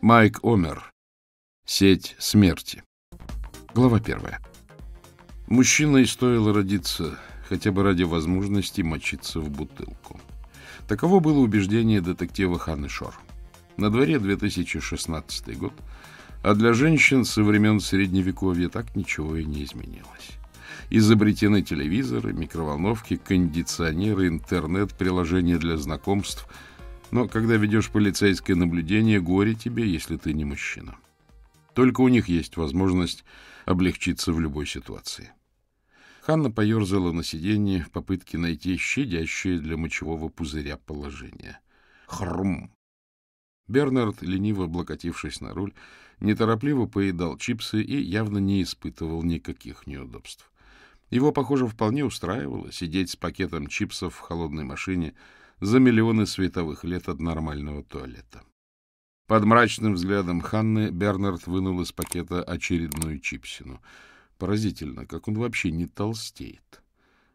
Майк Омер. Сеть смерти. Глава первая. Мужчиной стоило родиться хотя бы ради возможности мочиться в бутылку. Таково было убеждение детектива Ханны Шор. На дворе 2016 год, а для женщин со времен Средневековья так ничего и не изменилось. Изобретены телевизоры, микроволновки, кондиционеры, интернет, приложения для знакомств – но когда ведешь полицейское наблюдение, горе тебе, если ты не мужчина. Только у них есть возможность облегчиться в любой ситуации. Ханна поерзала на сиденье в попытке найти щадящее для мочевого пузыря положение. Хрум! Бернард, лениво облокотившись на руль, неторопливо поедал чипсы и явно не испытывал никаких неудобств. Его, похоже, вполне устраивало сидеть с пакетом чипсов в холодной машине — за миллионы световых лет от нормального туалета. Под мрачным взглядом Ханны Бернард вынул из пакета очередную чипсину. Поразительно, как он вообще не толстеет.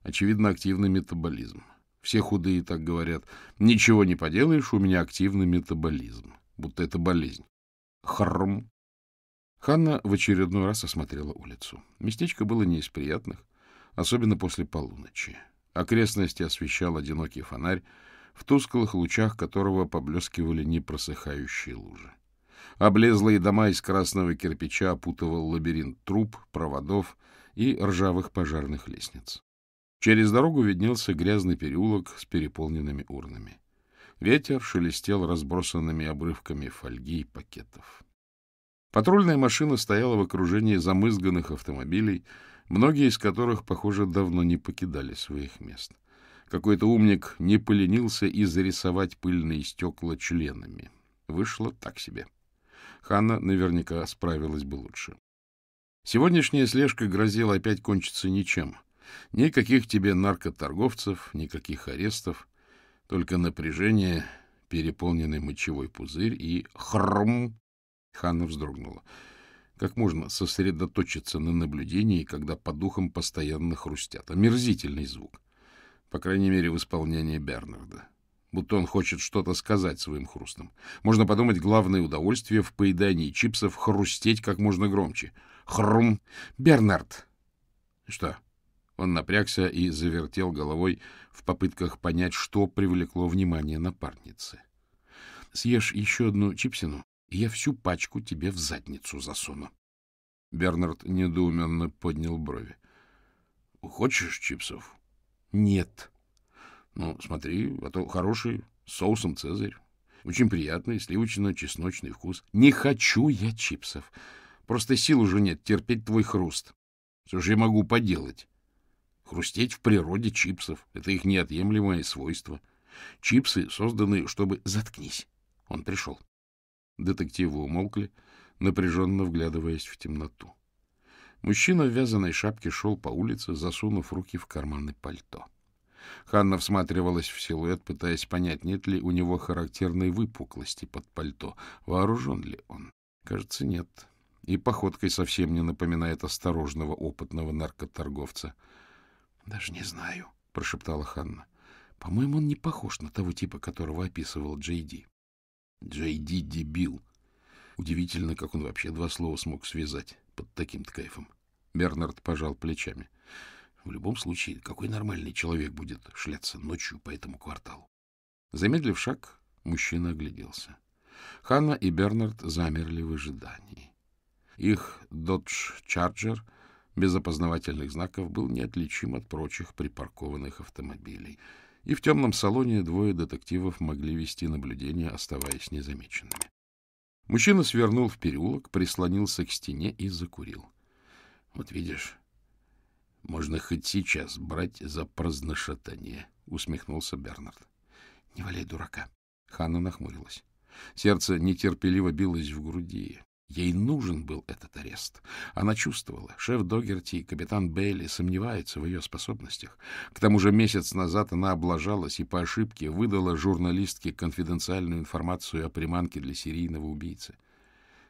Очевидно, активный метаболизм. Все худые так говорят. Ничего не поделаешь, у меня активный метаболизм. Будто это болезнь. Хрм. Ханна в очередной раз осмотрела улицу. Местечко было не из приятных, особенно после полуночи. Окрестности освещал одинокий фонарь, в тусклых лучах которого поблескивали непросыхающие лужи. Облезлые дома из красного кирпича опутывал лабиринт труб, проводов и ржавых пожарных лестниц. Через дорогу виднелся грязный переулок с переполненными урнами. Ветер шелестел разбросанными обрывками фольги и пакетов. Патрульная машина стояла в окружении замызганных автомобилей, многие из которых, похоже, давно не покидали своих мест. Какой-то умник не поленился и зарисовать пыльные стекла членами. Вышло так себе. Ханна наверняка справилась бы лучше. Сегодняшняя слежка грозила опять кончиться ничем. Никаких тебе наркоторговцев, никаких арестов, только напряжение, переполненный мочевой пузырь и хрм. Ханна вздрогнула. Как можно сосредоточиться на наблюдении, когда по духам постоянно хрустят? Омерзительный звук. По крайней мере, в исполнении Бернарда. Будто он хочет что-то сказать своим хрустом. Можно подумать, главное удовольствие в поедании чипсов — хрустеть как можно громче. Хрум! Бернард! Что? Он напрягся и завертел головой в попытках понять, что привлекло внимание напарницы. «Съешь еще одну чипсину, и я всю пачку тебе в задницу засуну». Бернард недоуменно поднял брови. — Хочешь чипсов? Нет. Ну, смотри, а то хороший, с соусом цезарь. Очень приятный, сливочно-чесночный вкус. Не хочу я чипсов. Просто сил уже нет терпеть твой хруст. Что же я могу поделать? Хрустеть в природе чипсов — это их неотъемлемое свойство. Чипсы созданы, чтобы... Заткнись. Он пришел. Детективы умолкли, напряженно вглядываясь в темноту. Мужчина в вязаной шапке шел по улице, засунув руки в карманы пальто. Ханна всматривалась в силуэт, пытаясь понять, нет ли у него характерной выпуклости под пальто, вооружен ли он. Кажется, нет. И походкой совсем не напоминает осторожного опытного наркоторговца. — Даже не знаю, — прошептала Ханна. — По-моему, он не похож на того типа, которого описывал Джейди. Джейди дебил. Удивительно, как он вообще два слова смог связать под таким-то кайфом. Бернард пожал плечами. В любом случае, какой нормальный человек будет шляться ночью по этому кварталу? Замедлив шаг, мужчина огляделся. Ханна и Бернард замерли в ожидании. Их Dodge Charger без опознавательных знаков был неотличим от прочих припаркованных автомобилей, и в темном салоне двое детективов могли вести наблюдение, оставаясь незамеченными. Мужчина свернул в переулок, прислонился к стене и закурил. — Вот видишь, можно хоть сейчас брать за праздношатание, — усмехнулся Бернард. — Не валяй дурака. Ханна нахмурилась. Сердце нетерпеливо билось в груди. Ей нужен был этот арест. Она чувствовала, шеф Догерти и капитан Бейли сомневаются в ее способностях. К тому же месяц назад она облажалась и по ошибке выдала журналистке конфиденциальную информацию о приманке для серийного убийцы.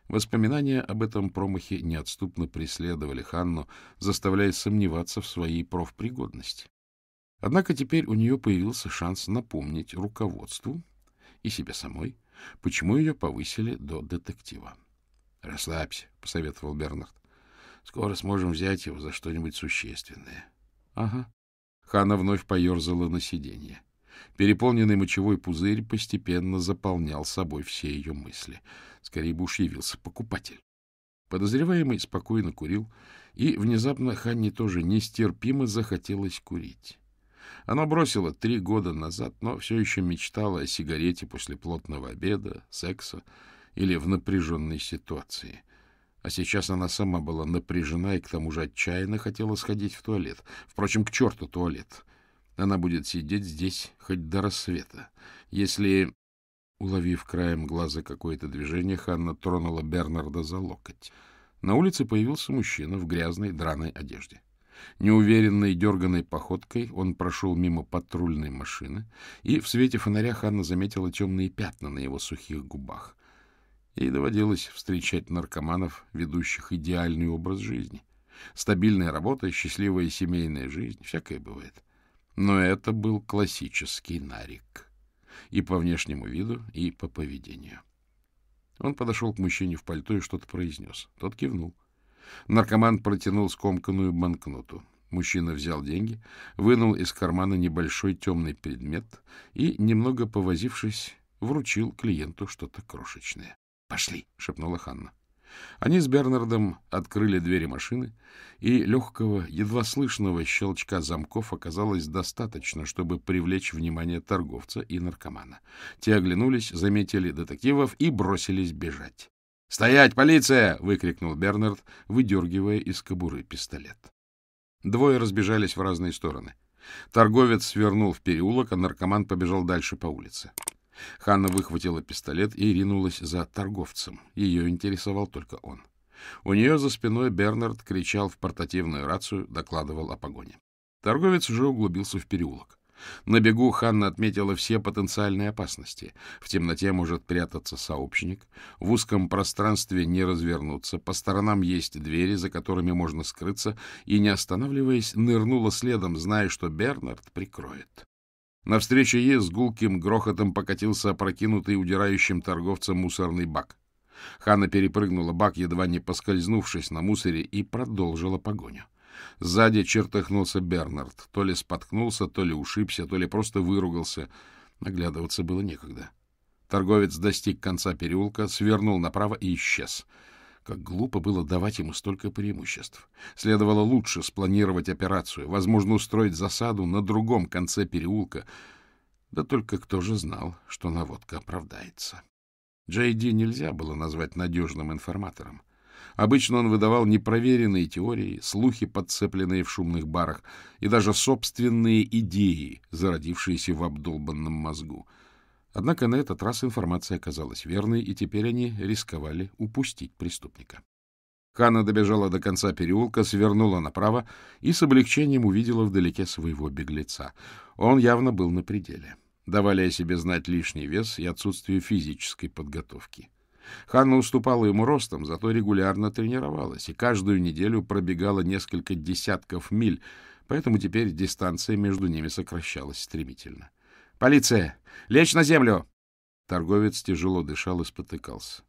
Воспоминания об этом промахе неотступно преследовали Ханну, заставляя сомневаться в своей профпригодности. Однако теперь у нее появился шанс напомнить руководству и себе самой, почему ее повысили до детектива. — Расслабься, — посоветовал Бернард. — Скоро сможем взять его за что-нибудь существенное. — Ага. Хана вновь поерзала на сиденье. Переполненный мочевой пузырь постепенно заполнял собой все ее мысли. Скорее бы уж явился покупатель. Подозреваемый спокойно курил, и внезапно Ханне тоже нестерпимо захотелось курить. Она бросила три года назад, но все еще мечтала о сигарете после плотного обеда, секса или в напряженной ситуации. А сейчас она сама была напряжена и к тому же отчаянно хотела сходить в туалет. Впрочем, к черту туалет. Она будет сидеть здесь хоть до рассвета. Если, уловив краем глаза какое-то движение, Ханна тронула Бернарда за локоть. На улице появился мужчина в грязной драной одежде. Неуверенной дерганной походкой он прошел мимо патрульной машины, и в свете фонаря Ханна заметила темные пятна на его сухих губах. Ей доводилось встречать наркоманов, ведущих идеальный образ жизни. Стабильная работа, счастливая семейная жизнь, всякое бывает. Но это был классический нарик. И по внешнему виду, и по поведению. Он подошел к мужчине в пальто и что-то произнес. Тот кивнул. Наркоман протянул скомканную банкноту. Мужчина взял деньги, вынул из кармана небольшой темный предмет и, немного повозившись, вручил клиенту что-то крошечное. Пошли, шепнула Ханна. Они с Бернардом открыли двери машины, и легкого, едва слышного щелчка замков оказалось достаточно, чтобы привлечь внимание торговца и наркомана. Те оглянулись, заметили детективов и бросились бежать. «Стоять, полиция!» — выкрикнул Бернард, выдергивая из кобуры пистолет. Двое разбежались в разные стороны. Торговец свернул в переулок, а наркоман побежал дальше по улице. Ханна выхватила пистолет и ринулась за торговцем. Ее интересовал только он. У нее за спиной Бернард кричал в портативную рацию, докладывал о погоне. Торговец уже углубился в переулок. На бегу Ханна отметила все потенциальные опасности. В темноте может прятаться сообщник, в узком пространстве не развернуться, по сторонам есть двери, за которыми можно скрыться, и, не останавливаясь, нырнула следом, зная, что Бернард прикроет. Навстречу ей с гулким грохотом покатился опрокинутый удирающим торговцем мусорный бак. Хана перепрыгнула бак, едва не поскользнувшись на мусоре, и продолжила погоню. Сзади чертыхнулся Бернард. То ли споткнулся, то ли ушибся, то ли просто выругался. Наглядываться было некогда. Торговец достиг конца переулка, свернул направо и исчез — как глупо было давать ему столько преимуществ. Следовало лучше спланировать операцию, возможно, устроить засаду на другом конце переулка. Да только кто же знал, что наводка оправдается. Джейди нельзя было назвать надежным информатором. Обычно он выдавал непроверенные теории, слухи, подцепленные в шумных барах, и даже собственные идеи, зародившиеся в обдолбанном мозгу — Однако на этот раз информация оказалась верной, и теперь они рисковали упустить преступника. Хана добежала до конца переулка, свернула направо и с облегчением увидела вдалеке своего беглеца. Он явно был на пределе, давали о себе знать лишний вес и отсутствие физической подготовки. Ханна уступала ему ростом, зато регулярно тренировалась и каждую неделю пробегала несколько десятков миль, поэтому теперь дистанция между ними сокращалась стремительно. — «Полиция! Лечь на землю!» Торговец тяжело дышал и спотыкался.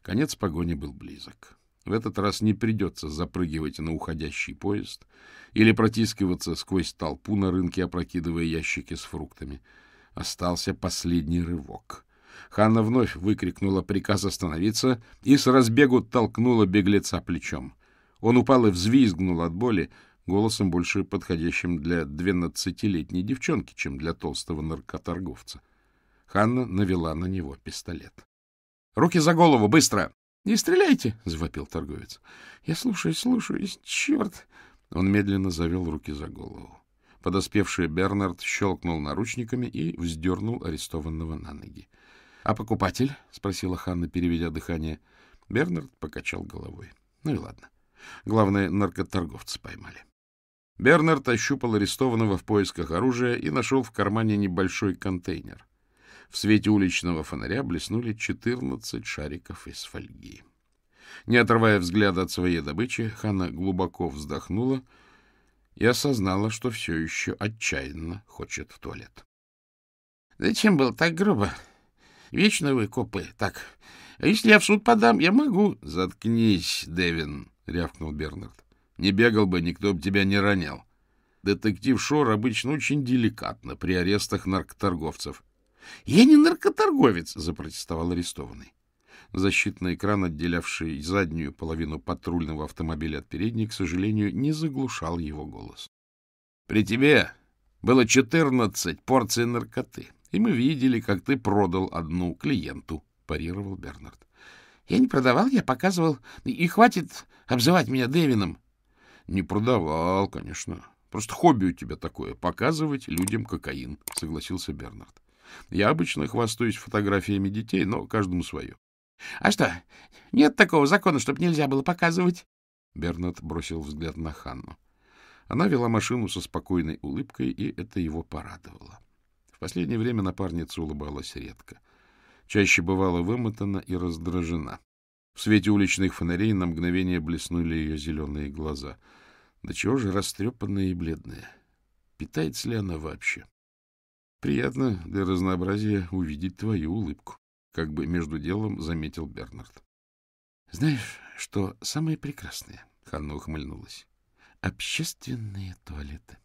Конец погони был близок. В этот раз не придется запрыгивать на уходящий поезд или протискиваться сквозь толпу на рынке, опрокидывая ящики с фруктами. Остался последний рывок. Ханна вновь выкрикнула приказ остановиться и с разбегу толкнула беглеца плечом. Он упал и взвизгнул от боли, голосом больше подходящим для двенадцатилетней девчонки, чем для толстого наркоторговца. Ханна навела на него пистолет. — Руки за голову, быстро! — Не стреляйте! — завопил торговец. — Я слушаю, слушаюсь, черт! Он медленно завел руки за голову. Подоспевший Бернард щелкнул наручниками и вздернул арестованного на ноги. — А покупатель? — спросила Ханна, переведя дыхание. Бернард покачал головой. — Ну и ладно. Главное, наркоторговца поймали. Бернард ощупал арестованного в поисках оружия и нашел в кармане небольшой контейнер. В свете уличного фонаря блеснули 14 шариков из фольги. Не отрывая взгляда от своей добычи, Хана глубоко вздохнула и осознала, что все еще отчаянно хочет в туалет. — Зачем было так грубо? Вечно вы, копы, так. А если я в суд подам, я могу. — Заткнись, Дэвин, — рявкнул Бернард. Не бегал бы, никто бы тебя не ронял. Детектив Шор обычно очень деликатно при арестах наркоторговцев. — Я не наркоторговец! — запротестовал арестованный. Защитный экран, отделявший заднюю половину патрульного автомобиля от передней, к сожалению, не заглушал его голос. — При тебе было четырнадцать порций наркоты, и мы видели, как ты продал одну клиенту, — парировал Бернард. — Я не продавал, я показывал. И хватит обзывать меня Дэвином. Не продавал, конечно. Просто хобби у тебя такое — показывать людям кокаин, — согласился Бернард. Я обычно хвастаюсь фотографиями детей, но каждому свое. — А что, нет такого закона, чтобы нельзя было показывать? Бернард бросил взгляд на Ханну. Она вела машину со спокойной улыбкой, и это его порадовало. В последнее время напарница улыбалась редко. Чаще бывала вымотана и раздражена. В свете уличных фонарей на мгновение блеснули ее зеленые глаза. Да чего же растрепанная и бледная? Питается ли она вообще? Приятно для разнообразия увидеть твою улыбку, как бы между делом заметил Бернард. — Знаешь, что самое прекрасное? — Ханна ухмыльнулась. — Общественные туалеты.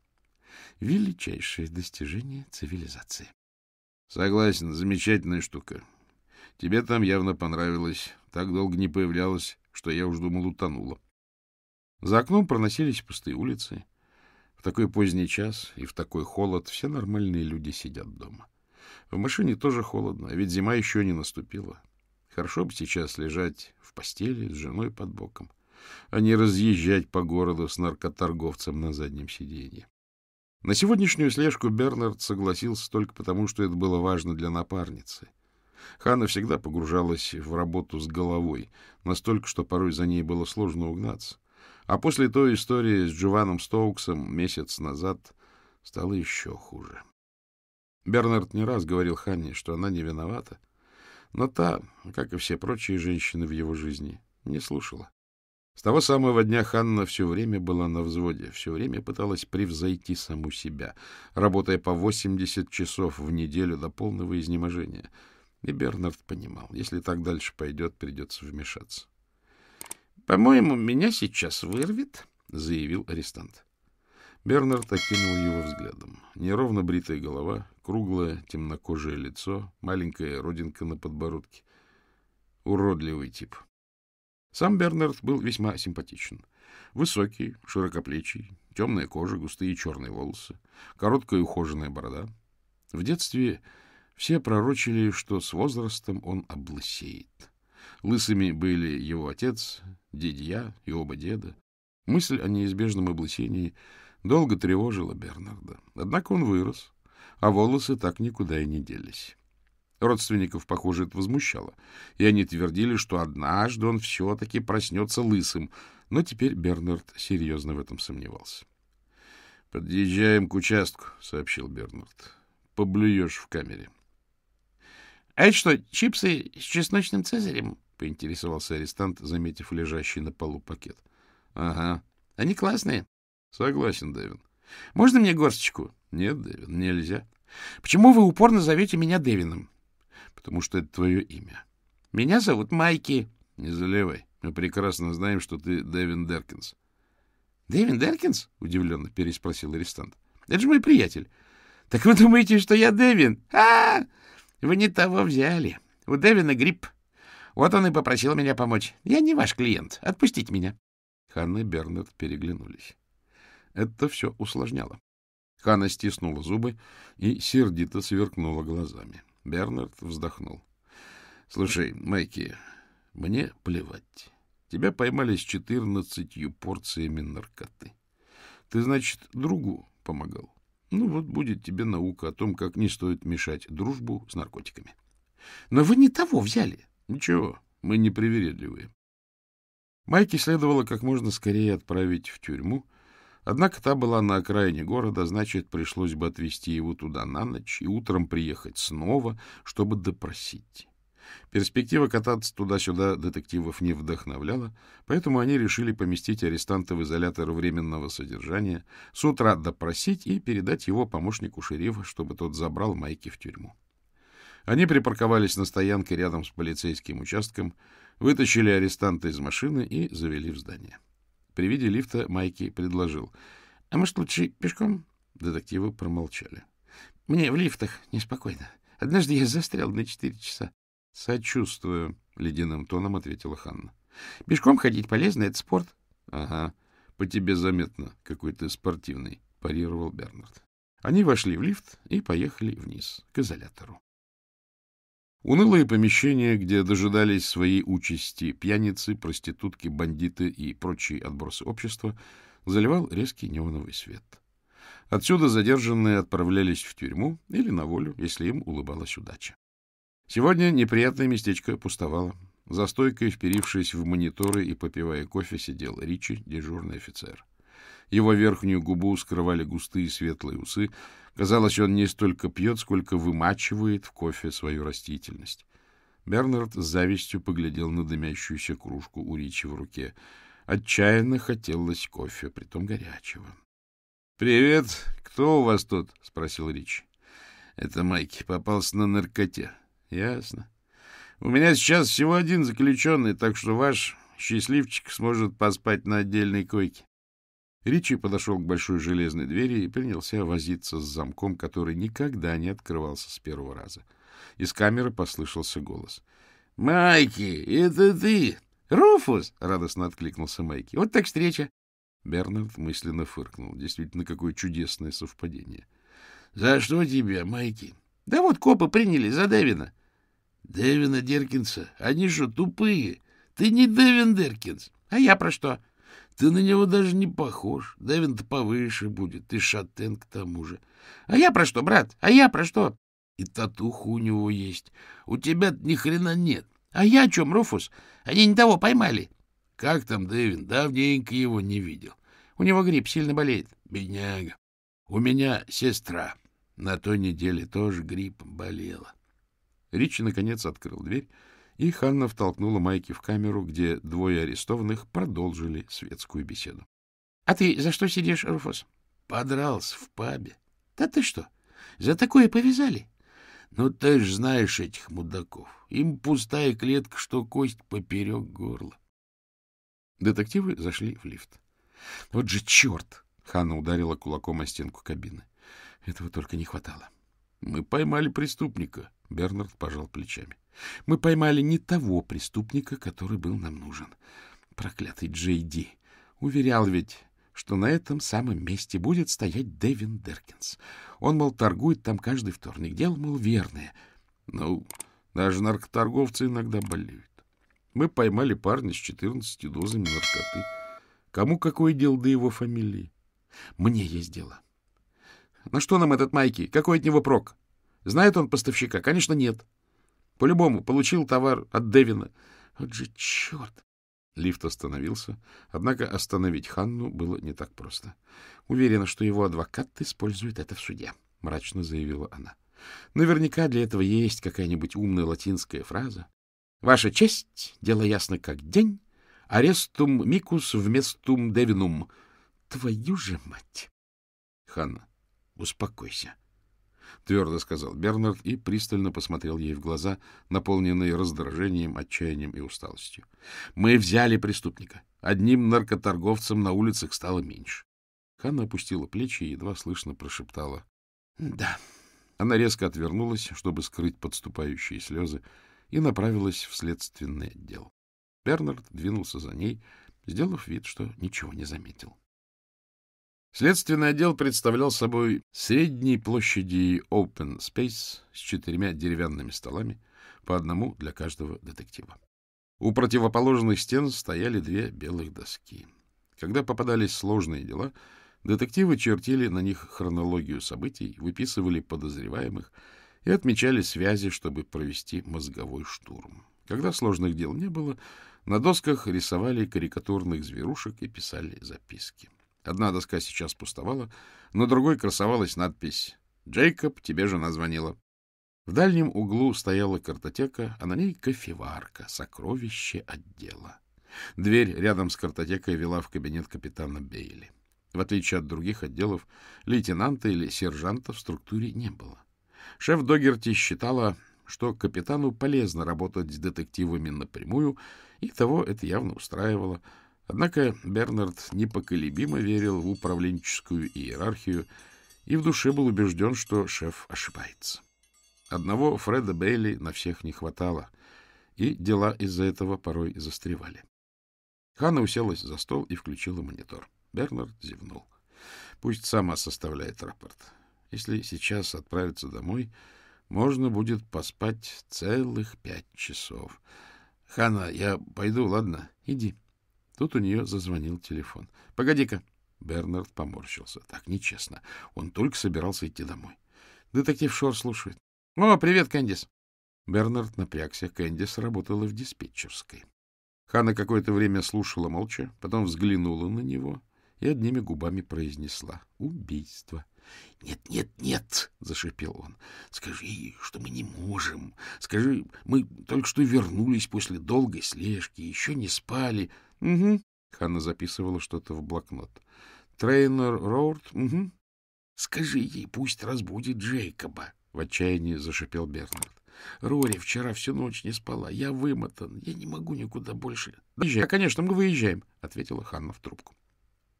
Величайшее достижение цивилизации. — Согласен, замечательная штука. Тебе там явно понравилось. Так долго не появлялась, что я уж думал, утонула. За окном проносились пустые улицы. В такой поздний час и в такой холод все нормальные люди сидят дома. В машине тоже холодно, а ведь зима еще не наступила. Хорошо бы сейчас лежать в постели с женой под боком, а не разъезжать по городу с наркоторговцем на заднем сиденье. На сегодняшнюю слежку Бернард согласился только потому, что это было важно для напарницы — Хана всегда погружалась в работу с головой, настолько, что порой за ней было сложно угнаться. А после той истории с Джованом Стоуксом месяц назад стало еще хуже. Бернард не раз говорил Ханне, что она не виновата, но та, как и все прочие женщины в его жизни, не слушала. С того самого дня Ханна все время была на взводе, все время пыталась превзойти саму себя, работая по 80 часов в неделю до полного изнеможения — и Бернард понимал, если так дальше пойдет, придется вмешаться. — По-моему, меня сейчас вырвет, — заявил арестант. Бернард окинул его взглядом. Неровно бритая голова, круглое темнокожее лицо, маленькая родинка на подбородке. Уродливый тип. Сам Бернард был весьма симпатичен. Высокий, широкоплечий, темная кожа, густые черные волосы, короткая ухоженная борода. В детстве все пророчили, что с возрастом он облысеет. Лысыми были его отец, дедья и оба деда. Мысль о неизбежном облысении долго тревожила Бернарда. Однако он вырос, а волосы так никуда и не делись. Родственников, похоже, это возмущало, и они твердили, что однажды он все-таки проснется лысым, но теперь Бернард серьезно в этом сомневался. — Подъезжаем к участку, — сообщил Бернард. — Поблюешь в камере. —— А это что, чипсы с чесночным цезарем? — поинтересовался арестант, заметив лежащий на полу пакет. — Ага. Они классные. — Согласен, Дэвин. — Можно мне горсточку? — Нет, Дэвин, нельзя. — Почему вы упорно зовете меня Дэвином? — Потому что это твое имя. — Меня зовут Майки. — Не заливай. Мы прекрасно знаем, что ты Дэвин Деркинс. — Дэвин Деркинс? — удивленно переспросил арестант. — Это же мой приятель. — Так вы думаете, что я Дэвин? А-а-а! Вы не того взяли. У Дэвина грипп. Вот он и попросил меня помочь. Я не ваш клиент. Отпустите меня. Ханна и Бернард переглянулись. Это все усложняло. Ханна стиснула зубы и сердито сверкнула глазами. Бернард вздохнул. — Слушай, Майки, мне плевать. Тебя поймали с четырнадцатью порциями наркоты. Ты, значит, другу помогал. Ну вот будет тебе наука о том, как не стоит мешать дружбу с наркотиками. Но вы не того взяли. Ничего, мы не привередливые. Майки следовало как можно скорее отправить в тюрьму, однако та была на окраине города, значит, пришлось бы отвезти его туда на ночь и утром приехать снова, чтобы допросить. Перспектива кататься туда-сюда детективов не вдохновляла, поэтому они решили поместить арестанта в изолятор временного содержания, с утра допросить и передать его помощнику шерифа, чтобы тот забрал Майки в тюрьму. Они припарковались на стоянке рядом с полицейским участком, вытащили арестанта из машины и завели в здание. При виде лифта Майки предложил. — А может, лучше пешком? Детективы промолчали. — Мне в лифтах неспокойно. Однажды я застрял на четыре часа. — Сочувствую, — ледяным тоном ответила Ханна. — Пешком ходить полезно, это спорт. — Ага, по тебе заметно, какой ты спортивный, — парировал Бернард. Они вошли в лифт и поехали вниз, к изолятору. Унылые помещения, где дожидались своей участи пьяницы, проститутки, бандиты и прочие отбросы общества, заливал резкий неоновый свет. Отсюда задержанные отправлялись в тюрьму или на волю, если им улыбалась удача. Сегодня неприятное местечко пустовало. За стойкой, вперившись в мониторы и попивая кофе, сидел Ричи, дежурный офицер. Его верхнюю губу скрывали густые светлые усы. Казалось, он не столько пьет, сколько вымачивает в кофе свою растительность. Бернард с завистью поглядел на дымящуюся кружку у Ричи в руке. Отчаянно хотелось кофе, притом горячего. — Привет! Кто у вас тут? — спросил Ричи. — Это Майки. Попался на наркоте. Ясно. У меня сейчас всего один заключенный, так что ваш счастливчик сможет поспать на отдельной койке. Ричи подошел к большой железной двери и принялся возиться с замком, который никогда не открывался с первого раза. Из камеры послышался голос. — Майки, это ты! — Руфус! — радостно откликнулся Майки. — Вот так встреча! Бернард мысленно фыркнул. Действительно, какое чудесное совпадение. — За что тебя, Майки? — Да вот копы приняли за Дэвина. Дэвина Деркинса? Они что, тупые? Ты не Дэвин Деркинс. А я про что? Ты на него даже не похож. Дэвин-то повыше будет. Ты шатен к тому же. А я про что, брат? А я про что? И татуха у него есть. У тебя ни хрена нет. А я о чем, Руфус? Они не того поймали. Как там Дэвин? Давненько его не видел. У него грипп сильно болеет. Бедняга. У меня сестра на той неделе тоже грипп болела. Ричи, наконец, открыл дверь, и Ханна втолкнула Майки в камеру, где двое арестованных продолжили светскую беседу. — А ты за что сидишь, Руфус? — Подрался в пабе. — Да ты что? За такое повязали? — Ну, ты ж знаешь этих мудаков. Им пустая клетка, что кость поперек горла. Детективы зашли в лифт. — Вот же черт! — Ханна ударила кулаком о стенку кабины. — Этого только не хватало. — Мы поймали преступника, Бернард пожал плечами. — Мы поймали не того преступника, который был нам нужен. Проклятый Джейди. Уверял ведь, что на этом самом месте будет стоять Дэвин Деркинс. Он, мол, торгует там каждый вторник. Дело, мол, верное. Ну, даже наркоторговцы иногда болеют. Мы поймали парня с 14 дозами наркоты. Кому какое дело до его фамилии? Мне есть дело. — На что нам этот Майки? Какой от него прок? Знает он поставщика? Конечно, нет. По-любому, получил товар от Дэвина. Вот же черт! Лифт остановился, однако остановить Ханну было не так просто. Уверена, что его адвокат использует это в суде, — мрачно заявила она. Наверняка для этого есть какая-нибудь умная латинская фраза. «Ваша честь, дело ясно как день, арестум микус вместум девинум». Твою же мать! Ханна, успокойся. — твердо сказал Бернард и пристально посмотрел ей в глаза, наполненные раздражением, отчаянием и усталостью. — Мы взяли преступника. Одним наркоторговцем на улицах стало меньше. Ханна опустила плечи и едва слышно прошептала. — Да. Она резко отвернулась, чтобы скрыть подступающие слезы, и направилась в следственный отдел. Бернард двинулся за ней, сделав вид, что ничего не заметил. Следственный отдел представлял собой средней площади open space с четырьмя деревянными столами, по одному для каждого детектива. У противоположных стен стояли две белых доски. Когда попадались сложные дела, детективы чертили на них хронологию событий, выписывали подозреваемых и отмечали связи, чтобы провести мозговой штурм. Когда сложных дел не было, на досках рисовали карикатурных зверушек и писали записки. Одна доска сейчас пустовала, на другой красовалась надпись «Джейкоб, тебе жена звонила». В дальнем углу стояла картотека, а на ней кофеварка, сокровище отдела. Дверь рядом с картотекой вела в кабинет капитана Бейли. В отличие от других отделов, лейтенанта или сержанта в структуре не было. Шеф Догерти считала, что капитану полезно работать с детективами напрямую, и того это явно устраивало — Однако Бернард непоколебимо верил в управленческую иерархию и в душе был убежден, что шеф ошибается. Одного Фреда Бейли на всех не хватало, и дела из-за этого порой застревали. Ханна уселась за стол и включила монитор. Бернард зевнул. Пусть сама составляет рапорт. Если сейчас отправиться домой, можно будет поспать целых пять часов. — Хана, я пойду, ладно? — Иди. Тут у нее зазвонил телефон. — Погоди-ка! Бернард поморщился. Так нечестно. Он только собирался идти домой. Детектив Шор слушает. — О, привет, Кэндис! Бернард напрягся. Кэндис работала в диспетчерской. Хана какое-то время слушала молча, потом взглянула на него и одними губами произнесла «Убийство». «Нет, нет, нет!» — зашипел он. «Скажи, что мы не можем. Скажи, мы только что вернулись после долгой слежки, еще не спали». Угу. Ханна записывала что-то в блокнот. Трейнер Роуд? Угу. Скажи ей, пусть разбудит Джейкоба, в отчаянии зашипел Бернард. Рори вчера всю ночь не спала. Я вымотан. Я не могу никуда больше. — Выезжай. — Конечно, мы выезжаем, — ответила Ханна в трубку.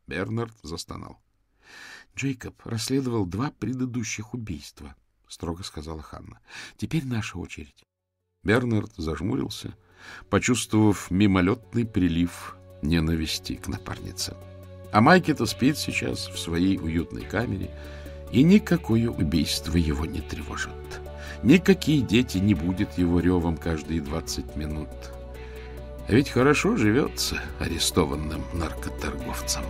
Бернард застонал. — Джейкоб расследовал два предыдущих убийства, — строго сказала Ханна. — Теперь наша очередь. Бернард зажмурился, — почувствовав мимолетный прилив ненависти к напарнице. А Майки-то спит сейчас в своей уютной камере, и никакое убийство его не тревожит. Никакие дети не будет его ревом каждые 20 минут. А ведь хорошо живется арестованным наркоторговцам.